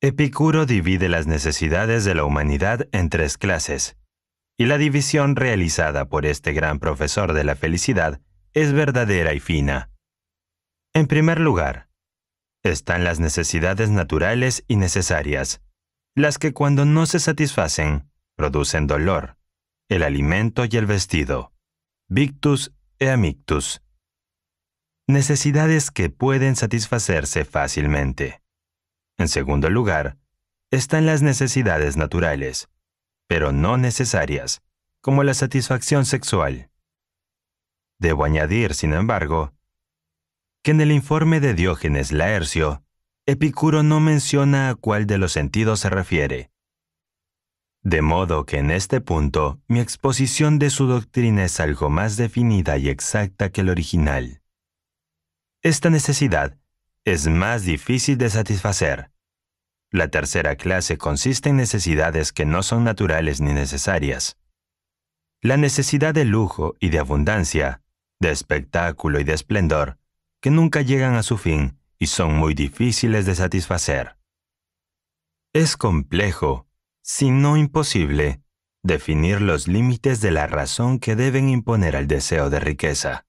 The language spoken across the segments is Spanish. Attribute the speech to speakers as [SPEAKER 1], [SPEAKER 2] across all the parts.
[SPEAKER 1] Epicuro divide las necesidades de la humanidad en tres clases, y la división realizada por este gran profesor de la felicidad es verdadera y fina. En primer lugar, están las necesidades naturales y necesarias, las que cuando no se satisfacen producen dolor, el alimento y el vestido victus e amictus. Necesidades que pueden satisfacerse fácilmente. En segundo lugar, están las necesidades naturales, pero no necesarias, como la satisfacción sexual. Debo añadir, sin embargo, que en el informe de Diógenes Laercio, Epicuro no menciona a cuál de los sentidos se refiere, de modo que en este punto mi exposición de su doctrina es algo más definida y exacta que el original. Esta necesidad es más difícil de satisfacer. La tercera clase consiste en necesidades que no son naturales ni necesarias. La necesidad de lujo y de abundancia, de espectáculo y de esplendor, que nunca llegan a su fin y son muy difíciles de satisfacer. Es complejo si no imposible, definir los límites de la razón que deben imponer al deseo de riqueza.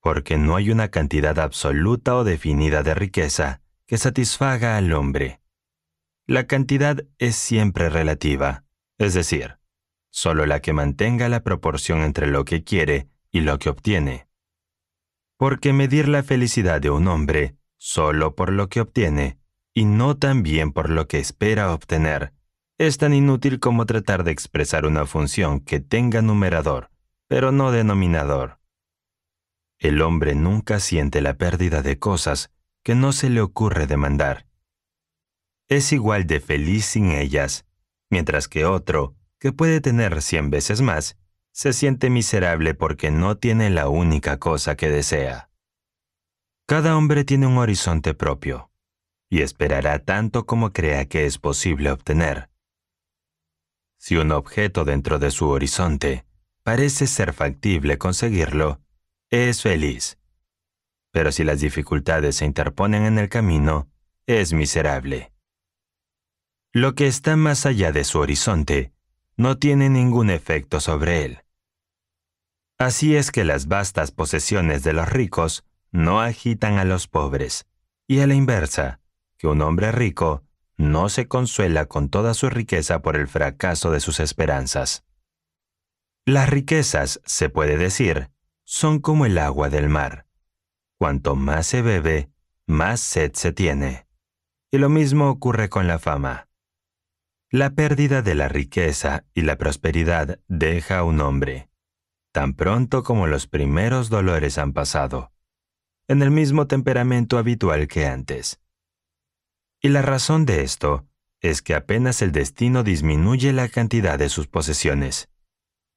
[SPEAKER 1] Porque no hay una cantidad absoluta o definida de riqueza que satisfaga al hombre. La cantidad es siempre relativa, es decir, solo la que mantenga la proporción entre lo que quiere y lo que obtiene. Porque medir la felicidad de un hombre solo por lo que obtiene y no también por lo que espera obtener es tan inútil como tratar de expresar una función que tenga numerador, pero no denominador. El hombre nunca siente la pérdida de cosas que no se le ocurre demandar. Es igual de feliz sin ellas, mientras que otro, que puede tener cien veces más, se siente miserable porque no tiene la única cosa que desea. Cada hombre tiene un horizonte propio, y esperará tanto como crea que es posible obtener. Si un objeto dentro de su horizonte parece ser factible conseguirlo, es feliz. Pero si las dificultades se interponen en el camino, es miserable. Lo que está más allá de su horizonte no tiene ningún efecto sobre él. Así es que las vastas posesiones de los ricos no agitan a los pobres, y a la inversa, que un hombre rico no se consuela con toda su riqueza por el fracaso de sus esperanzas. Las riquezas, se puede decir, son como el agua del mar. Cuanto más se bebe, más sed se tiene. Y lo mismo ocurre con la fama. La pérdida de la riqueza y la prosperidad deja a un hombre, tan pronto como los primeros dolores han pasado, en el mismo temperamento habitual que antes y la razón de esto es que apenas el destino disminuye la cantidad de sus posesiones.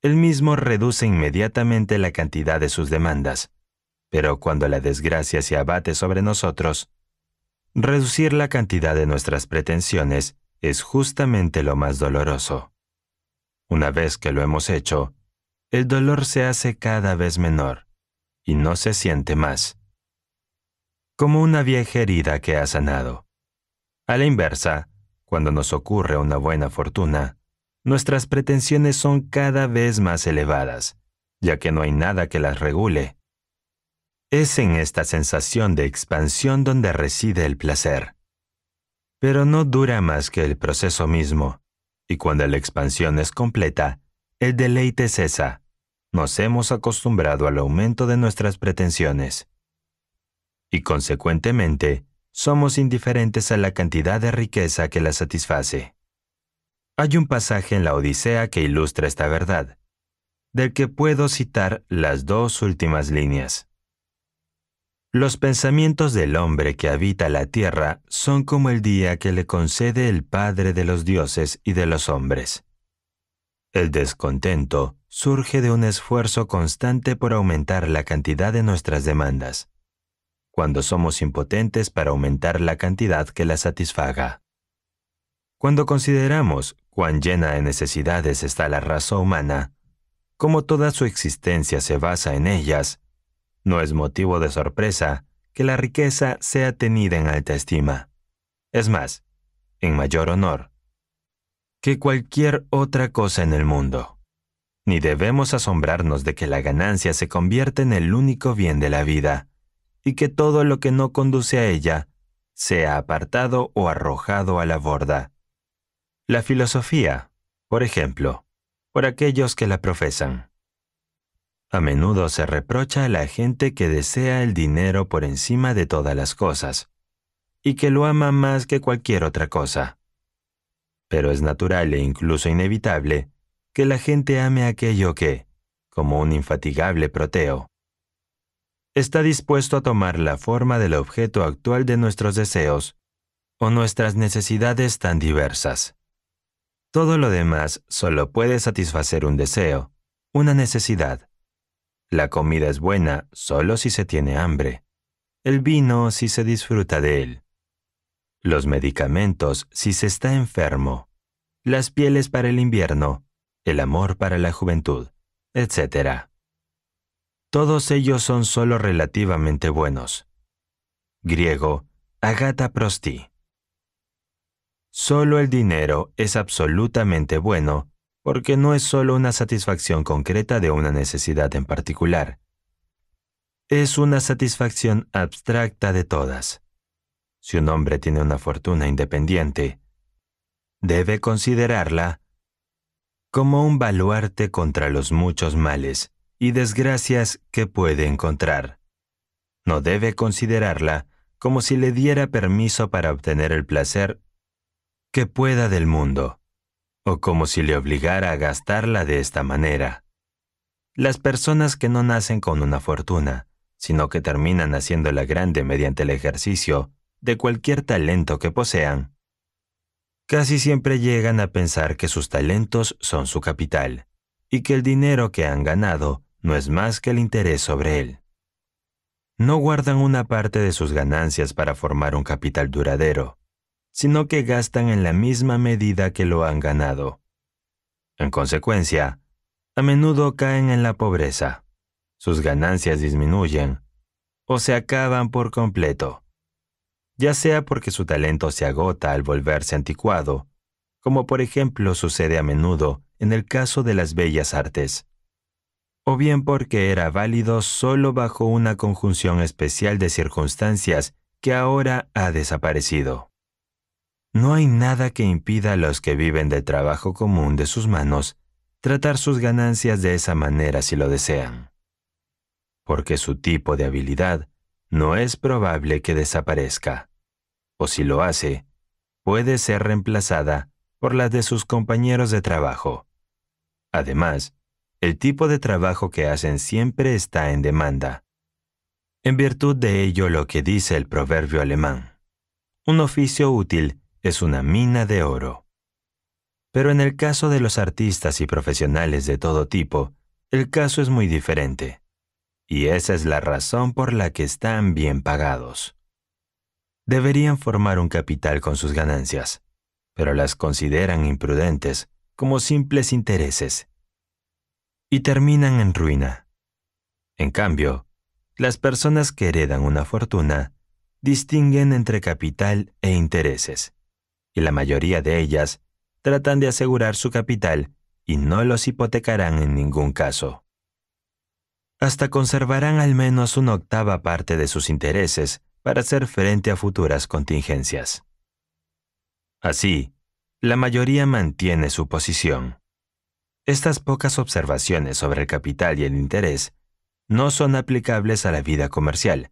[SPEAKER 1] él mismo reduce inmediatamente la cantidad de sus demandas, pero cuando la desgracia se abate sobre nosotros, reducir la cantidad de nuestras pretensiones es justamente lo más doloroso. Una vez que lo hemos hecho, el dolor se hace cada vez menor y no se siente más, como una vieja herida que ha sanado. A la inversa, cuando nos ocurre una buena fortuna, nuestras pretensiones son cada vez más elevadas, ya que no hay nada que las regule. Es en esta sensación de expansión donde reside el placer. Pero no dura más que el proceso mismo, y cuando la expansión es completa, el deleite cesa. Nos hemos acostumbrado al aumento de nuestras pretensiones. Y consecuentemente, somos indiferentes a la cantidad de riqueza que la satisface. Hay un pasaje en la Odisea que ilustra esta verdad, del que puedo citar las dos últimas líneas. Los pensamientos del hombre que habita la tierra son como el día que le concede el Padre de los dioses y de los hombres. El descontento surge de un esfuerzo constante por aumentar la cantidad de nuestras demandas cuando somos impotentes para aumentar la cantidad que la satisfaga. Cuando consideramos cuán llena de necesidades está la raza humana, cómo toda su existencia se basa en ellas, no es motivo de sorpresa que la riqueza sea tenida en alta estima. Es más, en mayor honor que cualquier otra cosa en el mundo. Ni debemos asombrarnos de que la ganancia se convierta en el único bien de la vida, y que todo lo que no conduce a ella sea apartado o arrojado a la borda. La filosofía, por ejemplo, por aquellos que la profesan. A menudo se reprocha a la gente que desea el dinero por encima de todas las cosas, y que lo ama más que cualquier otra cosa. Pero es natural e incluso inevitable que la gente ame aquello que, como un infatigable proteo, está dispuesto a tomar la forma del objeto actual de nuestros deseos o nuestras necesidades tan diversas. Todo lo demás solo puede satisfacer un deseo, una necesidad. La comida es buena solo si se tiene hambre, el vino si se disfruta de él, los medicamentos si se está enfermo, las pieles para el invierno, el amor para la juventud, etcétera. Todos ellos son solo relativamente buenos. Griego, Agata Prosti. Solo el dinero es absolutamente bueno porque no es solo una satisfacción concreta de una necesidad en particular. Es una satisfacción abstracta de todas. Si un hombre tiene una fortuna independiente, debe considerarla como un baluarte contra los muchos males y desgracias que puede encontrar. No debe considerarla como si le diera permiso para obtener el placer que pueda del mundo, o como si le obligara a gastarla de esta manera. Las personas que no nacen con una fortuna, sino que terminan haciéndola grande mediante el ejercicio de cualquier talento que posean, casi siempre llegan a pensar que sus talentos son su capital y que el dinero que han ganado no es más que el interés sobre él. No guardan una parte de sus ganancias para formar un capital duradero, sino que gastan en la misma medida que lo han ganado. En consecuencia, a menudo caen en la pobreza, sus ganancias disminuyen o se acaban por completo, ya sea porque su talento se agota al volverse anticuado, como por ejemplo sucede a menudo en el caso de las bellas artes, o bien porque era válido solo bajo una conjunción especial de circunstancias que ahora ha desaparecido. No hay nada que impida a los que viven del trabajo común de sus manos tratar sus ganancias de esa manera si lo desean, porque su tipo de habilidad no es probable que desaparezca, o si lo hace, puede ser reemplazada por la de sus compañeros de trabajo. Además, el tipo de trabajo que hacen siempre está en demanda. En virtud de ello lo que dice el proverbio alemán, un oficio útil es una mina de oro. Pero en el caso de los artistas y profesionales de todo tipo, el caso es muy diferente. Y esa es la razón por la que están bien pagados. Deberían formar un capital con sus ganancias, pero las consideran imprudentes, como simples intereses y terminan en ruina. En cambio, las personas que heredan una fortuna distinguen entre capital e intereses, y la mayoría de ellas tratan de asegurar su capital y no los hipotecarán en ningún caso. Hasta conservarán al menos una octava parte de sus intereses para hacer frente a futuras contingencias. Así, la mayoría mantiene su posición estas pocas observaciones sobre el capital y el interés no son aplicables a la vida comercial,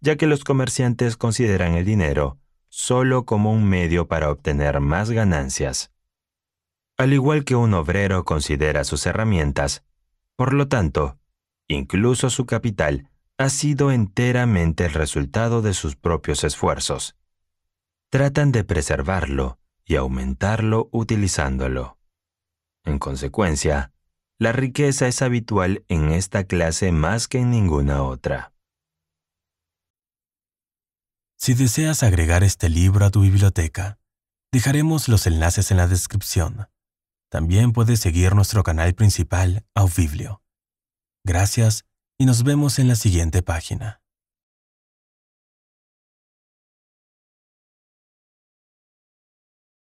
[SPEAKER 1] ya que los comerciantes consideran el dinero solo como un medio para obtener más ganancias. Al igual que un obrero considera sus herramientas, por lo tanto, incluso su capital ha sido enteramente el resultado de sus propios esfuerzos. Tratan de preservarlo y aumentarlo utilizándolo. En consecuencia, la riqueza es habitual en esta clase más que en ninguna otra. Si deseas agregar este libro a tu biblioteca, dejaremos los enlaces en la descripción. También puedes seguir nuestro canal principal, Aufiblio. Gracias y nos vemos en la siguiente página.